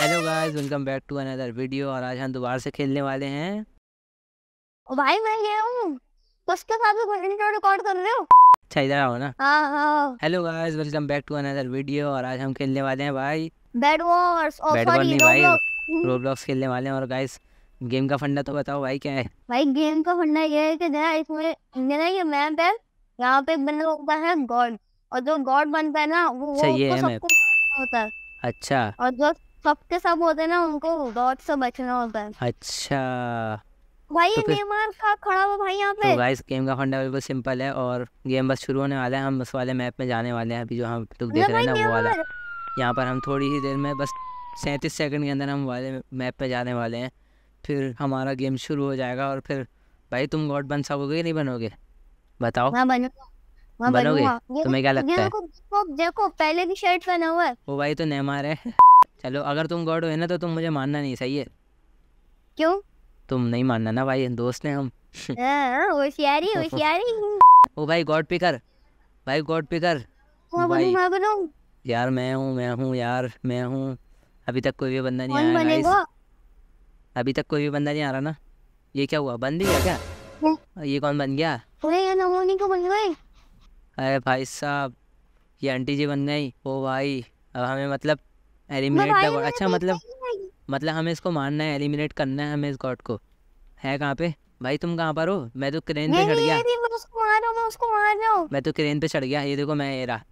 Hello guys welcome back to another video और आज हम दोबारा से खेलने वाले हैं भाई मैं ये हूँ उसके साथ भी इंट्रो रिकॉर्ड कर रहे हो अच्छा इधर आओ ना हां हां hello guys welcome back to another video और आज हम खेलने वाले हैं भाई बैड वॉर्स बैड वॉर नहीं भाई रोब्लॉक्स खेलने वाले हैं और गाइस गेम का फंडा तो बताओ भाई क्या है भाई गेम का फंडा ये है कि ना इसमें ना ये मैप है यहां पे बने होता है गॉड और जो गॉड बनता है ना वो, अच्छा, वो सही होता है अच्छा और जो सबके सब होते ना उनको डॉट से बचना होता है अच्छा भाई तो नेमार का खड़ा हुआ भाई यहाँ तो पे तो गाइस गेम का फंडा बिल्कुल सिंपल है और गेम बस शुरू होने वाला है हम बस वाले मैप में जाने वाले हैं अभी जो हम लोग देख रहे हैं ना वो वाला यहाँ पर हम थोड़ी ही देर में बस सैंतीस सेकंड के अंदर हम वाले मैप पे जाने वाले हैं फिर हमारा गेम शुरू हो जाएगा और फिर भाई तुम गॉड बन सकोगे कि नहीं बनोगे बताओ मैं बनोगे तुम्हें क्या लगता है देखो पहले भी शर्ट पहना हुआ है वो भाई तो नेमार है चलो अगर तुम गॉड हो ना तो तुम मुझे मानना नहीं सही है क्यों तुम नहीं मानना ना भाई दोस्त हैं हम हाँ, होशियारी होशियारी ओ भाई गॉड पिकर भाई गॉड पिकर कर भाई यार मैं हूँ मैं हूँ यार मैं हूँ अभी तक कोई भी बंदा नहीं आया अभी तक कोई भी बंदा नहीं आ रहा ना ये क्या हुआ बंद गया क्या हाँ। ये कौन बन गया बन गए अरे भाई साहब ये आंटी जी बन गई ओ भाई अब हमें मतलब एलिमिनेट द गॉड अच्छा मतलब मतलब हमें इसको मारना है एलिमिनेट करना है हमें इस गॉड को है कहाँ पे भाई तुम कहाँ पर हो मैं तो क्रेन पे चढ़ गया मैं मार मैं तो क्रेन पे चढ़ गया ये देखो मैं ये रहा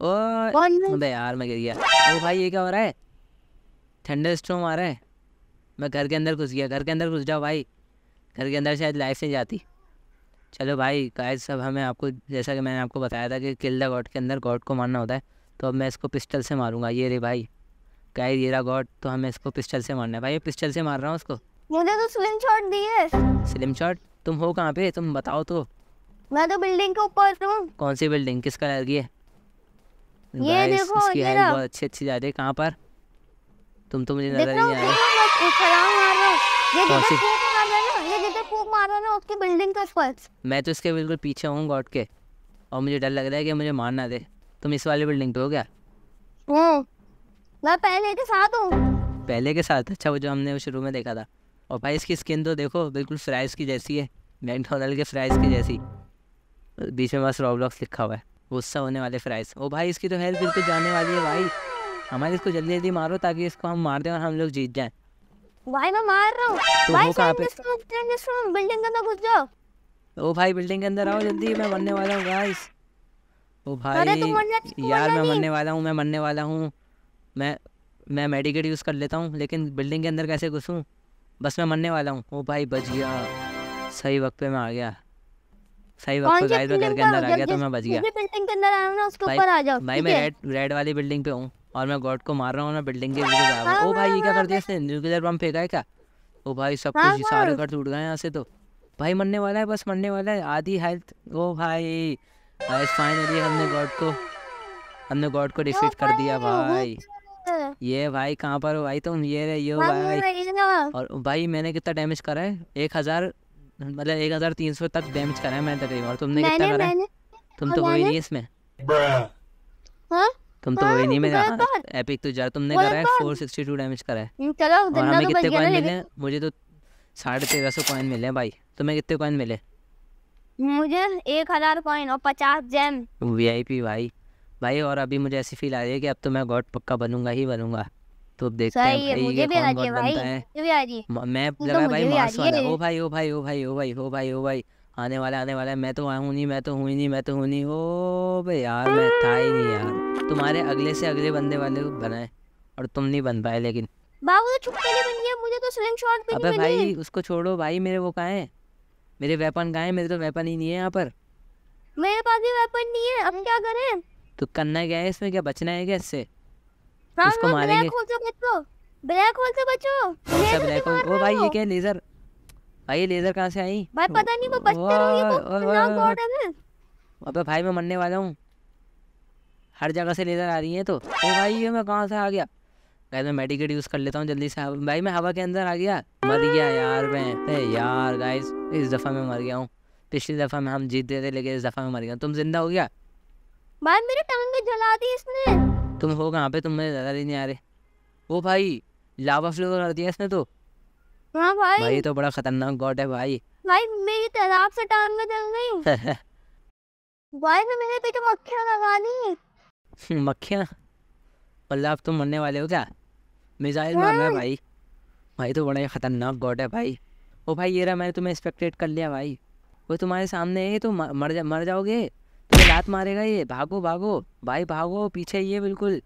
ओ यार मैं गिर गया ओ भाई ये क्या हो रहा है ठंडर स्ट्रोम आ रहा है मैं घर के अंदर घुस गया घर के अंदर घुस जाओ भाई घर के अंदर शायद लाइफ नहीं जाती चलो भाई गाइस सब हमें आपको जैसा कि मैंने आपको बताया था कि किल द गॉड के अंदर गॉड को मारना होता है तो अब मैं इसको पिस्टल से मारूंगा ये रे भाई क्या ये रहा गॉड तो हमें इसको पिस्टल से मारना है भाई पिस्टल से मार रहा हूँ उसको मुझे तो स्लिम शॉट दी है स्लिम शॉट तुम हो कहाँ पे तुम बताओ तो मैं तो बिल्डिंग के ऊपर हूँ कौन सी बिल्डिंग किस कलर की है ये देखो इसकी ये बहुत अच्छी अच्छी जा रही है कहाँ पर तुम तो मुझे नजर नहीं आ रहे मैं तो इसके बिल्कुल पीछे हूँ गॉड के और मुझे डर लग रहा है कि मुझे मारना दे तुम इस वाली बिल्डिंग पे हो क्या मैं पहले के साथ हूँ पहले के साथ अच्छा वो जो हमने शुरू में देखा था और भाई इसकी स्किन तो देखो बिल्कुल फ्राइज की जैसी है मैकडोनल्ड के फ्राइज की जैसी बीच में बस रॉबलॉक्स लिखा हुआ है गुस्सा होने वाले फ्राइज ओ भाई इसकी तो हेल्थ बिल्कुल जाने वाली है भाई हमारे इसको जल्दी जल्दी मारो ताकि इसको हम मार दें और हम लोग जीत जाएं भाई मैं मार रहा हूँ तो भाई कहाँ पे बिल्डिंग के अंदर घुस जाओ ओ भाई बिल्डिंग के अंदर आओ जल्दी मैं मरने वाला हूँ गाइस ओ तो भाई यार मैं मरने वाला हूँ मैं मरने वाला हूँ मैं मैं मेडिकेट यूज़ कर लेता हूँ लेकिन बिल्डिंग के अंदर कैसे घुसूँ बस मैं मरने वाला हूँ ओ भाई बच गया सही वक्त पे मैं आ गया सही वक्त पे गाइस घर के अंदर आ गया तो मैं बच गया बिल्डिंग के अंदर आया ना उसके ऊपर आ जाओ भाई मैं रेड रेड वाली बिल्डिंग पे हूँ और मैं गॉड को मार रहा हूँ मैं बिल्डिंग के अंदर जा रहा हूँ हाँ, ओ भाई ये हाँ, क्या कर हाँ, दिया इसने न्यूक्लियर बम फेंका है क्या ओ भाई सब कुछ सारे घर टूट गए यहाँ से तो भाई मरने वाला है बस मरने वाला है आधी हेल्थ ओ भाई गाइस फाइनली हमने गॉड को हमने गॉड को डिफीट कर दिया भाई ये भाई कहाँ पर हो भाई तुम ये रहे ये भाई और भाई मैंने कितना डैमेज करा है एक हजार मतलब एक हजार तीन सौ तक डैमेज करा है मैंने तक तो और तुमने कितना करा है तो हाँ? तुम तो कोई हाँ, नहीं इसमें तुम हाँ, तो वही नहीं मेरा एपिक तो जा तुमने करा है फोर सिक्सटी टू डैमेज करा है हम्म, चलो और हमें तो कितने कॉइन मिले मुझे तो साढ़े तेरह सौ कॉइन मिले भाई तुम्हें कितने कॉइन मिले मुझे एक हजार कॉइन और पचास जैम वीआईपी भाई भाई और अभी मुझे ऐसी फील आ रही है कि अब तो मैं गॉड पक्का बनूंगा ही बनूंगा तो अब देखते हैं भाई मुझे भी आ रही है तो भाई मुझे भी आ रही है मैं लगा भाई मास वाला ओ भाई ओ भाई ओ भाई ओ भाई ओ भाई ओ भाई आने वाला आने वाला मैं तो आया हूँ नहीं मैं तो हूँ नहीं मैं तो हूँ नहीं ओ भाई यार मैं था ही नहीं यार तुम्हारे अगले से अगले बंदे वाले बनाए और तुम नहीं बन पाए लेकिन बाबू तो छुप बन गया मुझे तो स्लिंगशॉट शॉट भी नहीं बनी अबे भाई उसको छोड़ो भाई मेरे वो कहाँ हैं मेरे वेपन गाय मेरे तो वेपन ही नहीं है यहाँ पर मेरे पास भी वेपन नहीं है हम क्या करें तो करना क्या है इसमें क्या बचना है क्या इससे इसको हाँ, मारेंगे ब्लैक होल से बचो ब्लैक होल से बचो अच्छा, ओ भाई ये क्या लेजर भाई ये लेजर कहाँ से आई भाई पता नहीं वो बचते रहो ये रहोगे अबे तो भाई मैं मरने वाला हूँ हर जगह से लेजर आ रही है तो ओ भाई ये मैं कहाँ से आ गया गैस मैं मेडिकेट यूज़ कर लेता हूँ जल्दी से भाई मैं हवा के अंदर आ गया मर गया यार मैं यार गाइस इस दफ़ा मैं मर गया हूँ पिछली दफ़ा में हम जीत रहे थे लेकिन इस दफ़ा में मर गया तुम जिंदा हो गया भाई मेरे टांग में जला दी इसने तुम हो कहाँ पे तुम मेरे दादा नहीं आ रहे वो भाई लावा फ्लो कर दिया इसने तो हाँ भाई भाई तो बड़ा खतरनाक गॉड है भाई भाई मेरी तालाब से टांग में जल गई भाई मैं मेरे पे तो मक्खियाँ लगा दी मक्खियाँ अल्लाह आप तो मरने वाले हो क्या मिसाइल मार रहा है हाँ। भाई भाई तो बड़ा ही ख़तरनाक गॉड है भाई ओ भाई ये रहा मैंने तुम्हें एक्सपेक्टेड कर लिया भाई वो तुम्हारे सामने है तो मर जा मर जाओगे तुम्हें लात मारेगा ये भागो भागो भाई भागो पीछे ये बिल्कुल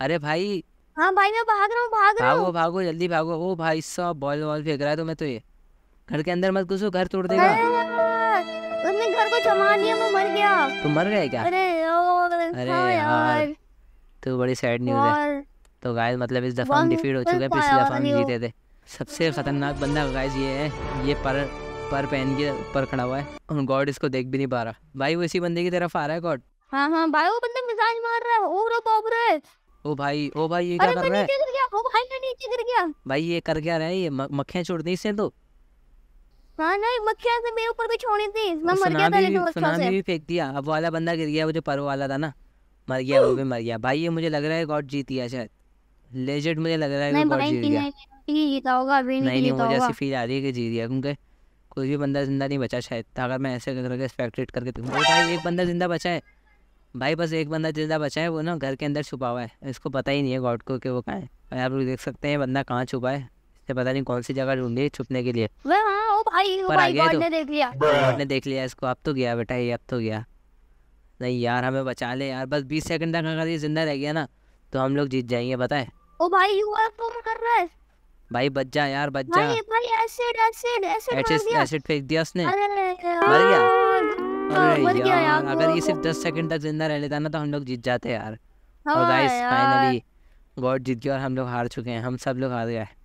अरे भाई हाँ भाई मैं भाग रहा हूँ भाग रहा भागो भागो जल्दी भागो ओ भाई सब बॉल वॉल फेंक रहा है तुम्हें तो ये घर के अंदर मत घुसो घर तोड़ देगा उसने घर को जमा दिया मैं मर गया तुम मर गए क्या अरे हाँ यार, अरे यार। तो बड़ी सैड न्यूज़ है तो गाइस मतलब इस दफ़ा हम डिफीट हो चुके हैं पिछली दफ़ा हम जीते थे सबसे ख़तरनाक बंदा गाइस ये है ये पर पर पहन के ऊपर खड़ा हुआ है और गॉड इसको देख भी नहीं पा रहा भाई वो इसी बंदे की तरफ आ रहा है गॉड हाँ हाँ भाई वो बंदा मिजाज मार रहा है ओ रो बाप रे ओ भाई ओ भाई ये क्या कर रहा है गिर गया ओ भाई ने नीचे गिर गया भाई ये कर क्या रहा है ये मक्खियां छोड़ दी इसने तो हाँ नहीं मक्खियां से तो मेरे ऊपर भी छोड़ी थी मैं मर गया था लेकिन उसका से सुना भी फेंक दिया अब वाला बंदा गिर गया वो जो पर वाला था ना मर गया वो भी मर गया भाई ये मुझे लग रहा है गॉड जीत गया शायद लेजेंड मुझे लग रहा है गॉड जीत गया नहीं जीता होगा अभी नहीं नहीं मुझे ऐसी फील आ रही है कि जीत गया क्योंकि कोई भी बंदा जिंदा नहीं बचा शायद अगर मैं ऐसे करके स्पेक्टेट करके तुम भाई एक बंदा जिंदा बचा है भाई बस एक बंदा जिंदा बचा है वो ना घर के अंदर छुपा हुआ है इसको पता ही नहीं है गॉड को कि वो कहाँ है आप लोग देख सकते हैं बंदा कहाँ छुपा है इससे पता नहीं कौन सी जगह ढूंढी है छुपने के लिए हाँ, पर आ गया तो देख लिया देख लिया इसको अब तो गया बेटा ये अब तो गया नहीं यार हमें बचा ले यार बस बीस सेकंड तक अगर ये जिंदा रह गया ना तो हम लोग जीत जाएंगे बताए ओ भाई यूएफओ कर रहा है भाई बच जा यार बच जा भाई भाई एसिड एसिड एसिड एसिड फेंक दिया उसने मर गया मर गया यार अगर ये सिर्फ 10 सेकंड तक जिंदा रह लेता ना तो हम लोग जीत जाते यार और गाइस फाइनली गॉड जीत गया और हम लोग हार चुके हैं हम सब लोग हार गए